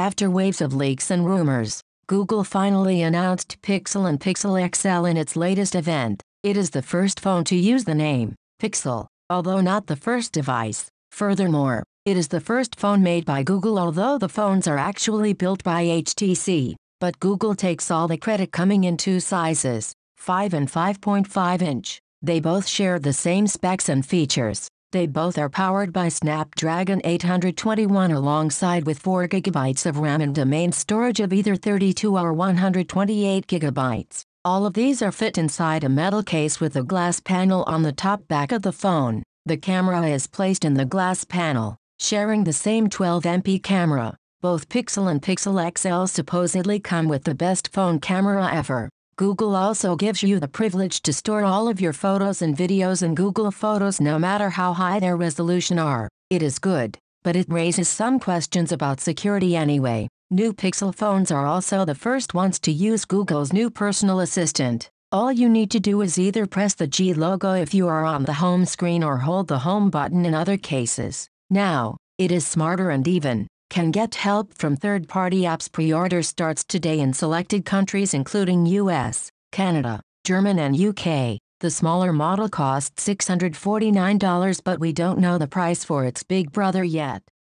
After waves of leaks and rumors, Google finally announced Pixel and Pixel XL in its latest event. It is the first phone to use the name Pixel, although not the first device. Furthermore, it is the first phone made by Google although the phones are actually built by HTC, but Google takes all the credit coming in two sizes, 5 and 5.5 inch. They both share the same specs and features. They both are powered by Snapdragon 821 alongside with 4GB of RAM and domain storage of either 32 or 128GB. All of these are fit inside a metal case with a glass panel on the top back of the phone. The camera is placed in the glass panel, sharing the same 12MP camera. Both Pixel and Pixel XL supposedly come with the best phone camera ever. Google also gives you the privilege to store all of your photos and videos in Google Photos no matter how high their resolution are. It is good, but it raises some questions about security anyway. New Pixel phones are also the first ones to use Google's new personal assistant. All you need to do is either press the G logo if you are on the home screen or hold the home button in other cases. Now, it is smarter and even can get help from third-party apps. Pre-order starts today in selected countries including US, Canada, German and UK. The smaller model costs $649 but we don't know the price for its big brother yet.